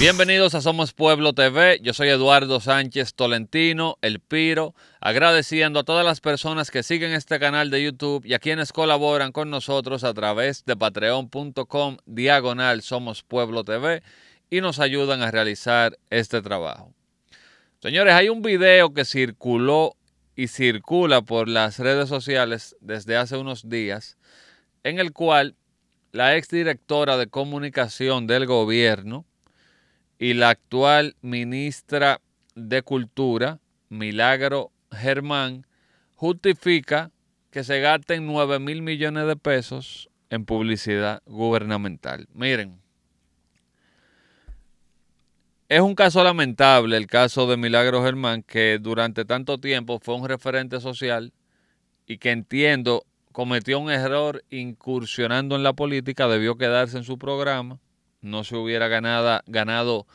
Bienvenidos a Somos Pueblo TV, yo soy Eduardo Sánchez Tolentino, El Piro, agradeciendo a todas las personas que siguen este canal de YouTube y a quienes colaboran con nosotros a través de patreon.com diagonal Somos Pueblo TV y nos ayudan a realizar este trabajo. Señores, hay un video que circuló y circula por las redes sociales desde hace unos días, en el cual la exdirectora de comunicación del gobierno, y la actual ministra de Cultura, Milagro Germán, justifica que se gasten 9 mil millones de pesos en publicidad gubernamental. Miren, es un caso lamentable el caso de Milagro Germán, que durante tanto tiempo fue un referente social y que entiendo cometió un error incursionando en la política, debió quedarse en su programa no se hubiera ganado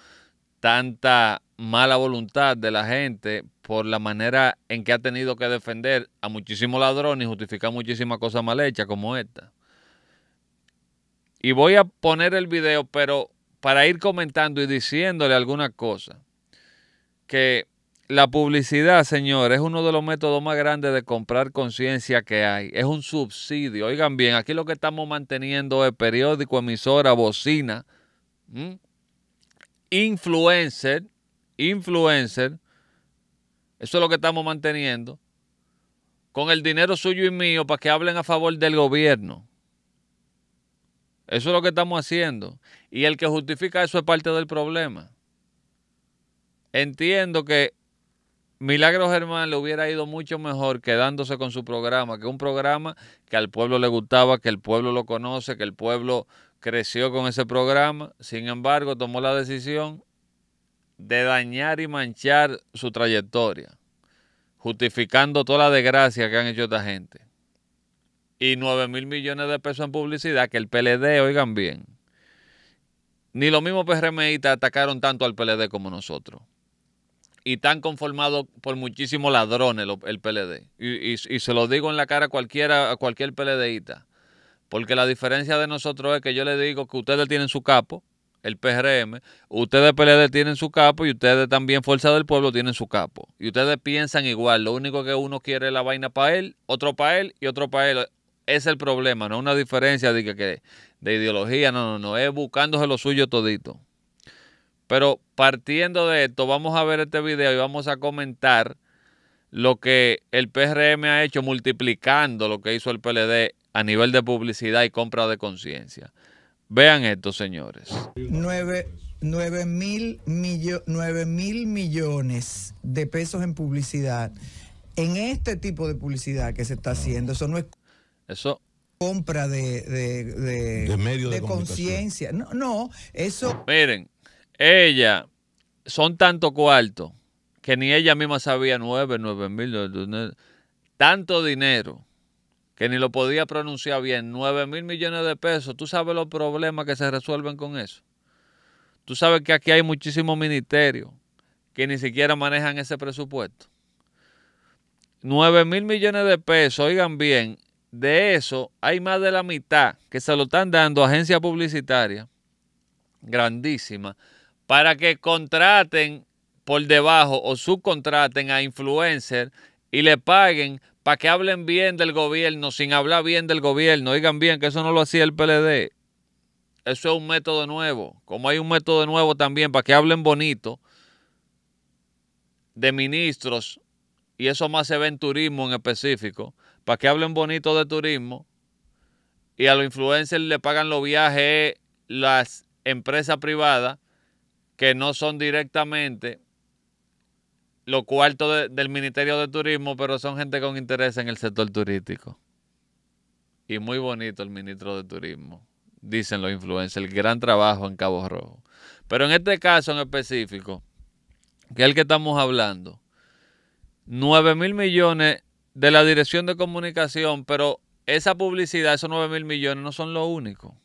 tanta mala voluntad de la gente por la manera en que ha tenido que defender a muchísimos ladrones y justificar muchísimas cosas mal hechas como esta. Y voy a poner el video, pero para ir comentando y diciéndole alguna cosa, que la publicidad, señor, es uno de los métodos más grandes de comprar conciencia que hay. Es un subsidio. Oigan bien, aquí lo que estamos manteniendo es periódico, emisora, bocina, Influencer, influencer, eso es lo que estamos manteniendo, con el dinero suyo y mío para que hablen a favor del gobierno. Eso es lo que estamos haciendo. Y el que justifica eso es parte del problema. Entiendo que Milagro Germán le hubiera ido mucho mejor quedándose con su programa, que un programa que al pueblo le gustaba, que el pueblo lo conoce, que el pueblo creció con ese programa, sin embargo tomó la decisión de dañar y manchar su trayectoria, justificando toda la desgracia que han hecho esta gente. Y 9 mil millones de pesos en publicidad que el PLD, oigan bien, ni los mismos PRMistas atacaron tanto al PLD como nosotros. Y tan conformados por muchísimos ladrones el PLD. Y, se lo digo en la cara a, cualquiera, a cualquier PLDista. Porque la diferencia de nosotros es que yo le digo que ustedes tienen su capo, el PRM, ustedes PLD tienen su capo y ustedes también Fuerza del Pueblo tienen su capo. Y ustedes piensan igual, lo único que uno quiere es la vaina para él, otro para él y otro para él. Es el problema, no una diferencia de, de ideología, no, no, no, es buscándose lo suyo todito. Pero partiendo de esto, vamos a ver este video y vamos a comentar lo que el PRM ha hecho multiplicando lo que hizo el PLD a nivel de publicidad y compra de conciencia. Vean esto, señores. 9, mil millones de pesos en publicidad, en este tipo de publicidad que se está haciendo, eso no es eso. compra de, conciencia. No, no, eso... Miren, ella, son tanto cuarto que ni ella misma sabía nueve, nueve mil, tanto dinero que ni lo podía pronunciar bien, 9 mil millones de pesos. ¿Tú sabes los problemas que se resuelven con eso? Tú sabes que aquí hay muchísimos ministerios que ni siquiera manejan ese presupuesto. 9 mil millones de pesos, oigan bien, de eso hay más de la mitad que se lo están dando a agencias publicitarias grandísimas para que contraten por debajo o subcontraten a influencers y le paguen para que hablen bien del gobierno, sin hablar bien del gobierno. Oigan bien que eso no lo hacía el PLD. Eso es un método nuevo. Como hay un método nuevo también para que hablen bonito de ministros, y eso más se ve en turismo en específico, para que hablen bonito de turismo, y a los influencers le pagan los viajes las empresas privadas que no son directamente ...los cuartos del Ministerio de Turismo, pero son gente con interés en el sector turístico. Y muy bonito el ministro de Turismo, dicen los influencers, el gran trabajo en Cabo Rojo. Pero en este caso en específico, que es el que estamos hablando, 9 mil millones de la dirección de comunicación, pero esa publicidad, esos 9 mil millones no son lo único.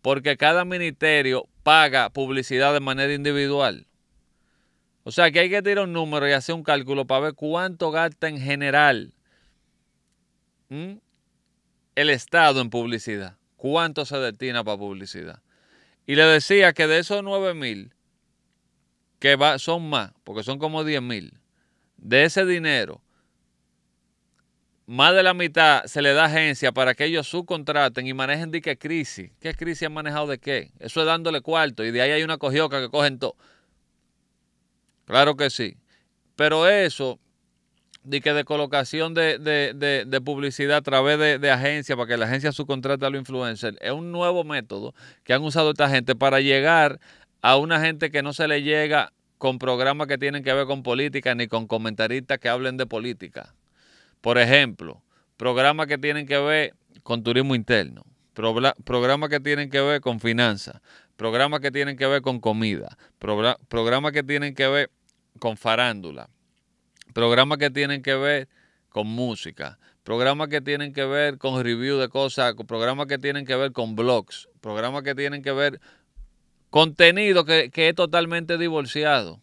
Porque cada ministerio paga publicidad de manera individual. O sea que hay que tirar un número y hacer un cálculo para ver cuánto gasta en general el Estado en publicidad. ¿Cuánto se destina para publicidad? Y le decía que de esos 9 mil, que va, son más, porque son como 10 mil, de ese dinero, más de la mitad se le da agencia para que ellos subcontraten y manejen de qué crisis. ¿Qué crisis han manejado de qué? Eso es dándole cuarto y de ahí hay una cojioca que cogen todo. Claro que sí. Pero eso de que de colocación de, publicidad a través de, de agencia, para que la agencia subcontrate a los influencers, es un nuevo método que han usado esta gente para llegar a una gente que no se le llega con programas que tienen que ver con política ni con comentaristas que hablen de política. Por ejemplo, programas que tienen que ver con turismo interno, programas que tienen que ver con finanzas, programas que tienen que ver con comida, programas que tienen que ver con farándula, programas que tienen que ver con música, programas que tienen que ver con review de cosas, programas que tienen que ver con blogs, programas que tienen que ver contenido que, es totalmente divorciado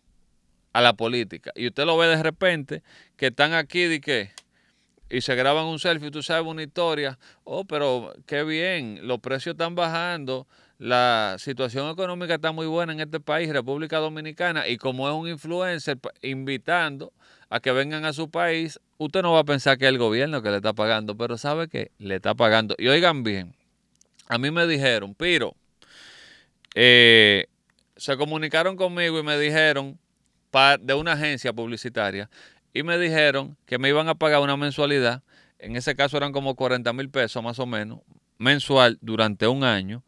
a la política. Y usted lo ve de repente que están aquí que y se graban un selfie, tú sabes una historia, oh, pero qué bien, los precios están bajando, la situación económica está muy buena en este país, República Dominicana, y como es un influencer pues, invitando a que vengan a su país, usted no va a pensar que es el gobierno que le está pagando, pero sabe que le está pagando. Y oigan bien, a mí me dijeron, Piro, eh, se comunicaron conmigo y me dijeron, de una agencia publicitaria, y me dijeron que me iban a pagar una mensualidad, en ese caso eran como 40 mil pesos más o menos, mensual durante un año,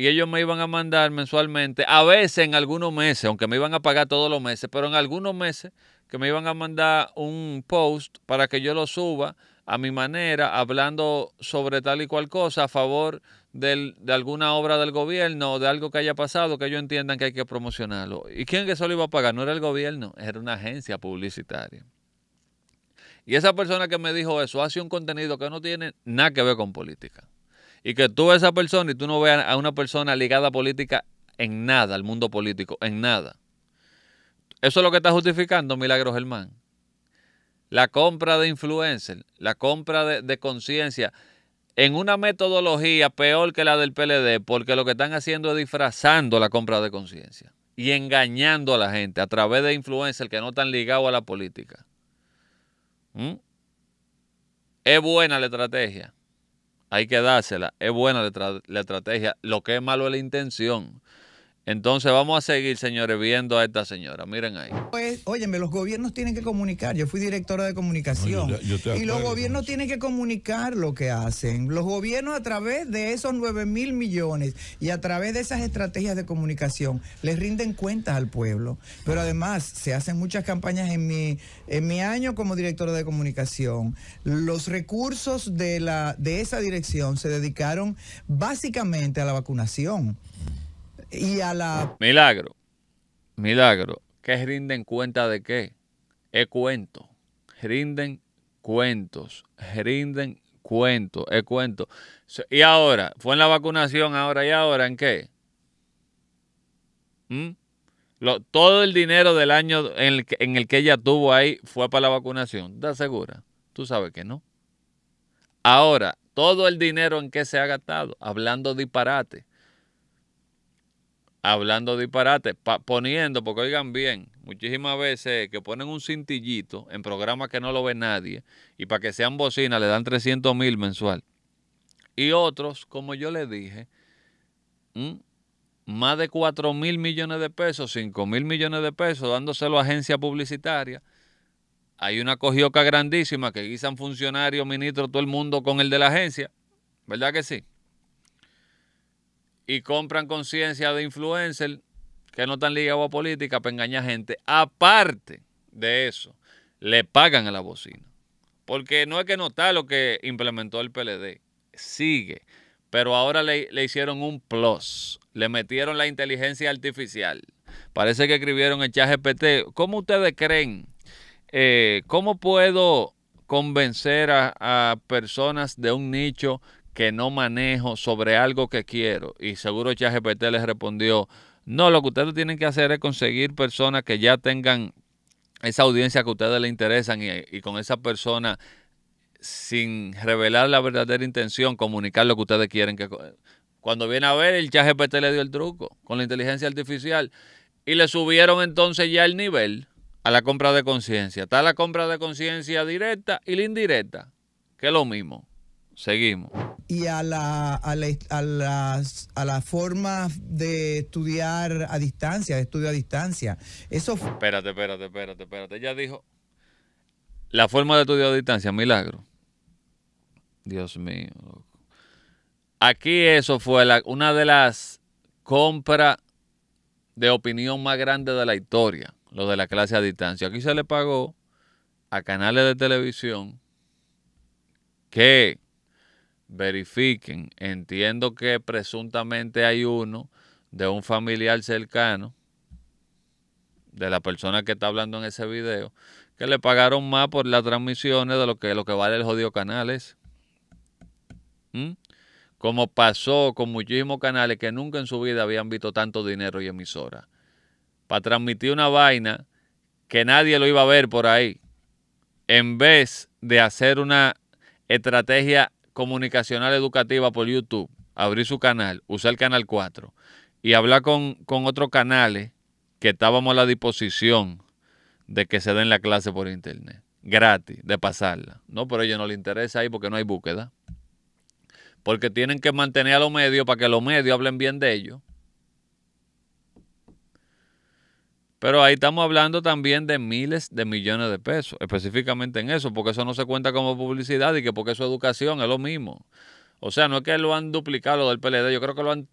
y ellos me iban a mandar mensualmente, a veces en algunos meses, aunque me iban a pagar todos los meses, pero en algunos meses que me iban a mandar un post para que yo lo suba a mi manera, hablando sobre tal y cual cosa a favor de alguna obra del gobierno o de algo que haya pasado, que ellos entiendan que hay que promocionarlo. ¿Y quién que lo iba a pagar? No era el gobierno, era una agencia publicitaria. Y esa persona que me dijo eso hace un contenido que no tiene nada que ver con política y que tú veas a esa persona y tú no veas a una persona ligada a política en nada, al mundo político, en nada. Eso es lo que está justificando Milagros Germán. La compra de influencer, la compra de, conciencia, en una metodología peor que la del PLD, porque lo que están haciendo es disfrazando la compra de conciencia y engañando a la gente a través de influencers que no están ligados a la política. ¿Mm? Es buena la estrategia hay que dársela. Es buena la, la, estrategia. Lo que es malo es la intención. Entonces vamos a seguir, señores, viendo a esta señora. Miren ahí. Pues, óyeme, los gobiernos tienen que comunicar. Yo fui directora de comunicación. y los gobiernos tienen que comunicar lo que hacen. Los gobiernos a través de esos 9 mil millones y a través de esas estrategias de comunicación les rinden cuentas al pueblo. Pero además se hacen muchas campañas en mi, en mi año como directora de comunicación. Los recursos de, la, de esa dirección se dedicaron básicamente a la vacunación y a la... Milagro, milagro. ¿Qué rinden cuenta de qué? Es cuento. Rinden cuentos. Rinden cuentos. Es cuento. Y ahora, fue en la vacunación ahora y ahora, ¿en qué? ¿Mm? Lo, todo el dinero del año en el, que, ella tuvo ahí fue para la vacunación. da segura? Tú sabes que no. Ahora, todo el dinero en que se ha gastado, hablando disparate hablando disparate, poniendo, porque oigan bien, muchísimas veces que ponen un cintillito en programas que no lo ve nadie y para que sean bocinas le dan 300 mil mensual. Y otros, como yo les dije, más de 4 mil millones de pesos, 5 mil millones de pesos, dándoselo a agencia publicitaria. Hay una cogioca grandísima que guisan funcionarios, ministros, todo el mundo con el de la agencia. ¿Verdad que sí? y compran conciencia de influencer que no están ligados a política para engañar gente. Aparte de eso, le pagan a la bocina. Porque no es que notar lo que implementó el PLD. Sigue. Pero ahora le, hicieron un plus. Le metieron la inteligencia artificial. Parece que escribieron el chat GPT. ¿Cómo ustedes creen? Eh, ¿Cómo puedo convencer a, a personas de un nicho que no manejo sobre algo que quiero. Y seguro ChatGPT les respondió, no, lo que ustedes tienen que hacer es conseguir personas que ya tengan esa audiencia que a ustedes les interesan y, con esa persona sin revelar la verdadera intención, comunicar lo que ustedes quieren que... Cuando viene a ver, el ChatGPT le dio el truco con la inteligencia artificial y le subieron entonces ya el nivel a la compra de conciencia. Está la compra de conciencia directa y la indirecta, que es lo mismo. Seguimos. Y a la, a, las, forma de estudiar a distancia, de estudio a distancia. Eso. Espérate, espérate, espérate, espérate. Ella dijo. La forma de estudiar a distancia, milagro. Dios mío. Aquí eso fue una de las compras de opinión más grandes de la historia, lo de la clase a distancia. Aquí se le pagó a canales de televisión que verifiquen. Entiendo que presuntamente hay uno de un familiar cercano de la persona que está hablando en ese video, que le pagaron más por las transmisiones de lo que, lo que vale el jodido canales. ¿Mm? Como pasó con muchísimos canales que nunca en su vida habían visto tanto dinero y emisora. Para transmitir una vaina que nadie lo iba a ver por ahí. En vez de hacer una estrategia comunicacional educativa por YouTube, abrir su canal, usar el canal 4 y hablar con, otros canales que estábamos a la disposición de que se den la clase por internet, gratis, de pasarla. No, pero a ellos no les interesa ahí porque no hay búsqueda. Porque tienen que mantener a los medios para que los medios hablen bien de ellos. Pero ahí estamos hablando también de miles de millones de pesos, específicamente en eso, porque eso no se cuenta como publicidad y que porque su educación, es lo mismo. O sea, no es que lo han duplicado lo del PLD, yo creo que lo han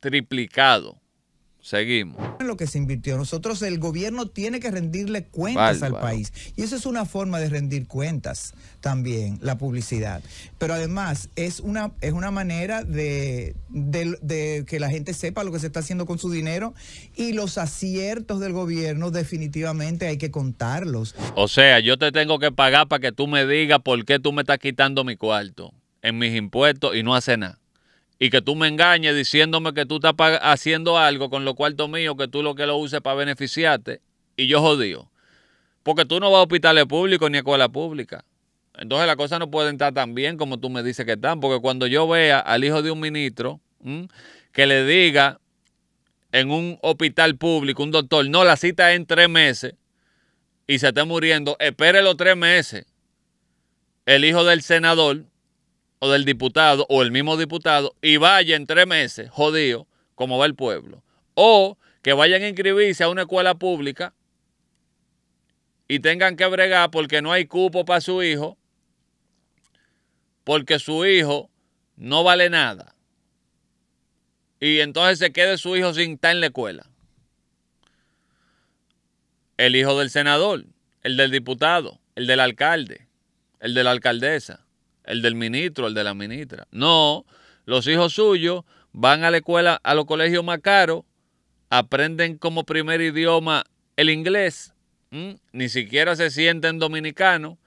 triplicado. Seguimos. En lo que se invirtió. Nosotros, el gobierno tiene que rendirle cuentas al país. Y eso es una forma de rendir cuentas también, la publicidad. Pero además, es una, es una manera de, de que la gente sepa lo que se está haciendo con su dinero y los aciertos del gobierno definitivamente hay que contarlos. O sea, yo te tengo que pagar para que tú me digas por qué tú me estás quitando mi cuarto en mis impuestos y no hace nada y que tú me engañes diciéndome que tú estás haciendo algo con los cuartos míos, que tú lo que lo uses para beneficiarte, y yo jodío. Porque tú no vas a hospitales públicos ni a escuelas públicas. Entonces la cosa no pueden estar tan bien como tú me dices que están, porque cuando yo vea al hijo de un ministro que le diga en un hospital público, un doctor, no, la cita es en tres meses y se está muriendo, espérelo tres meses. El hijo del senador o del diputado o el mismo diputado y vaya en tres meses, jodido, como va el pueblo. O que vayan a inscribirse a una escuela pública y tengan que bregar porque no hay cupo para su hijo, porque su hijo no vale nada. Y entonces se quede su hijo sin estar en la escuela. El hijo del senador, el del diputado, el del alcalde, el de la alcaldesa el del ministro, el de la ministra. No, los hijos suyos van a la escuela, a los colegios más caros, aprenden como primer idioma el inglés, ni siquiera se sienten dominicanos,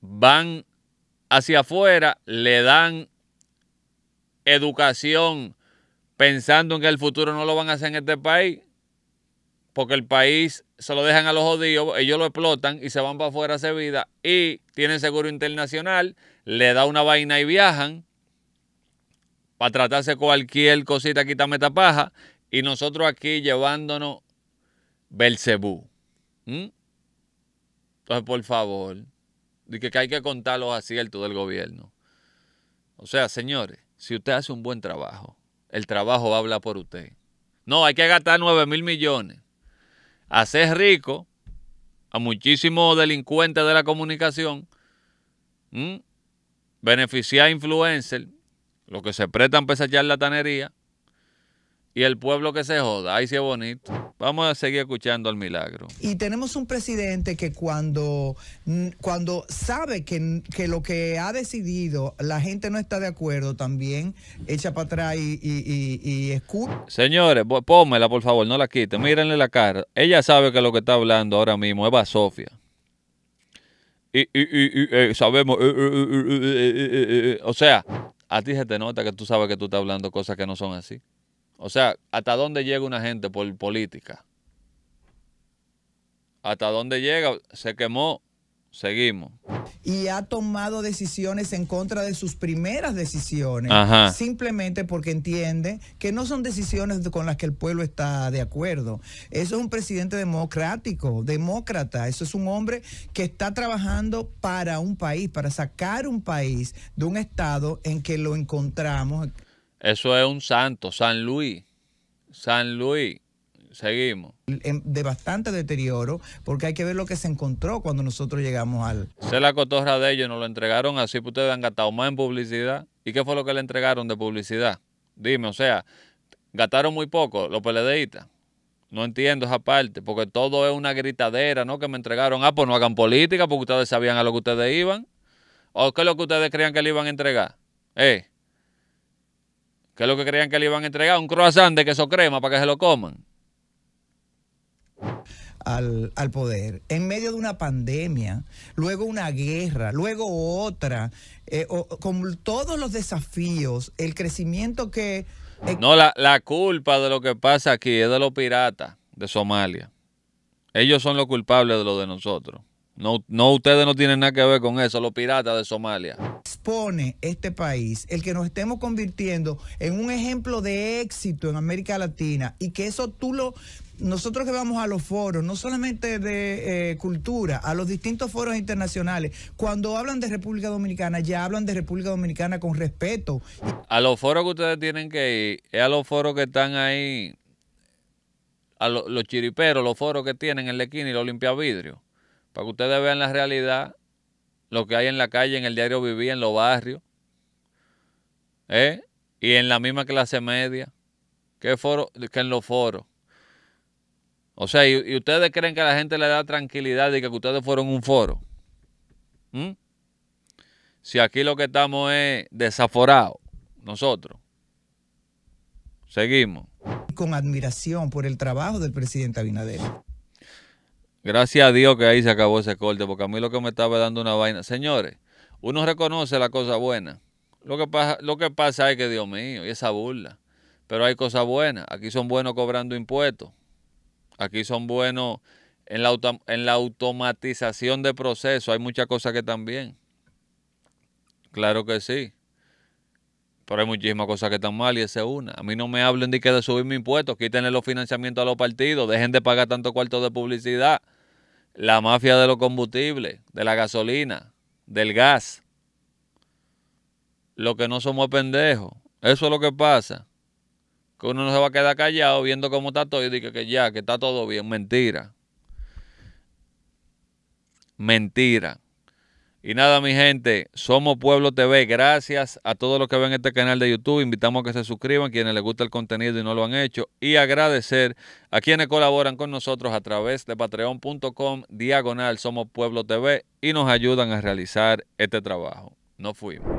van hacia afuera, le dan educación pensando en que el futuro no lo van a hacer en este país porque el país se lo dejan a los jodidos, ellos lo explotan y se van para afuera a vida y tienen seguro internacional, le da una vaina y viajan para tratarse cualquier cosita, quítame paja, y nosotros aquí llevándonos Belcebú. Entonces, por favor, que hay que contar los aciertos del gobierno. O sea, señores, si usted hace un buen trabajo, el trabajo habla por usted. No, hay que gastar 9 mil millones hacer rico a muchísimos delincuentes de la comunicación, beneficiar a influencers, los que se prestan para la tanería, y el pueblo que se joda. Ahí sí es bonito. Vamos a seguir escuchando al milagro. Y tenemos un presidente que cuando, cuando sabe que, lo que ha decidido la gente no está de acuerdo, también echa para atrás y, y, escucha. Señores, pónmela por favor, no la quiten. Mírenle la cara. Ella sabe que lo que está hablando ahora mismo es Basofia. Y, sabemos, o sea, a ti se te nota que tú sabes que tú estás hablando cosas que no son así. O sea, ¿hasta dónde llega una gente por política? ¿Hasta dónde llega? Se quemó, seguimos. Y ha tomado decisiones en contra de sus primeras decisiones, simplemente porque entiende que no son decisiones con las que el pueblo está de acuerdo. Eso es un presidente democrático, demócrata, eso es un hombre que está trabajando para un país, para sacar un país de un estado en que lo encontramos. Eso es un santo, San Luis. San Luis. Seguimos. De bastante deterioro, porque hay que ver lo que se encontró cuando nosotros llegamos al. Se la cotorra de ellos, nos lo entregaron así, pues ustedes han gastado más en publicidad. ¿Y qué fue lo que le entregaron de publicidad? Dime, o sea, gastaron muy poco los PLDistas. No entiendo esa parte, porque todo es una gritadera, ¿no? Que me entregaron, ah, pues no hagan política, porque ustedes sabían a lo que ustedes iban. ¿O qué es lo que ustedes creían que le iban a entregar? Eh. ¿Qué es lo que creían que le iban a entregar? Un croissant de queso crema para que se lo coman. Al, poder, en medio de una pandemia, luego una guerra, luego otra, eh, con todos los desafíos, el crecimiento que... Eh, no, la, culpa de lo que pasa aquí es de los piratas de Somalia. Ellos son los culpables de lo de nosotros. No, no ustedes no tienen nada que ver con eso, los piratas de Somalia. ...pone este país el que nos estemos convirtiendo en un ejemplo de éxito en América Latina y que eso tú lo... Nosotros que vamos a los foros, no solamente de eh, cultura, a los distintos foros internacionales, cuando hablan de República Dominicana, ya hablan de República Dominicana con respeto. A los foros que ustedes tienen que ir, es a los foros que están ahí, a los chiriperos, los foros que tienen en Lequín esquina y los vidrio para que ustedes vean la realidad lo que hay en la calle, en el diario vivir, en los barrios, ¿eh? y en la misma clase media que, foro, que en los foros. O sea, y, ustedes creen que a la gente le da tranquilidad de que ustedes fueron un foro. ¿Mm? Si aquí lo que estamos es desaforados, nosotros. Seguimos. Con admiración por el trabajo del presidente Abinader. Gracias a Dios que ahí se acabó ese corte, porque a mí lo que me estaba dando una vaina. Señores, uno reconoce la cosa buena. Lo que pasa, lo que pasa es que, Dios mío, y esa burla. Pero hay cosas buenas. Aquí son buenos cobrando impuestos. Aquí son buenos en la, en la automatización de procesos. Hay muchas cosas que también. Claro que sí. Pero hay muchísimas cosas que están mal y esa es una. A mí no me hablen de que de subir mi impuesto. quiten los financiamientos a los partidos, dejen de pagar tanto cuarto de publicidad la mafia de los combustibles, de la gasolina, del gas. Lo que no somos pendejos. Eso es lo que pasa. Que uno no se va a quedar callado viendo cómo está todo y dice que ya, que está todo bien. Mentira. Mentira. Y nada, mi gente, Somos Pueblo TV. Gracias a todos los que ven este canal de YouTube. Invitamos a que se suscriban, quienes les gusta el contenido y no lo han hecho. Y agradecer a quienes colaboran con nosotros a través de patreon.com diagonal Somos Pueblo TV y nos ayudan a realizar este trabajo. Nos fuimos.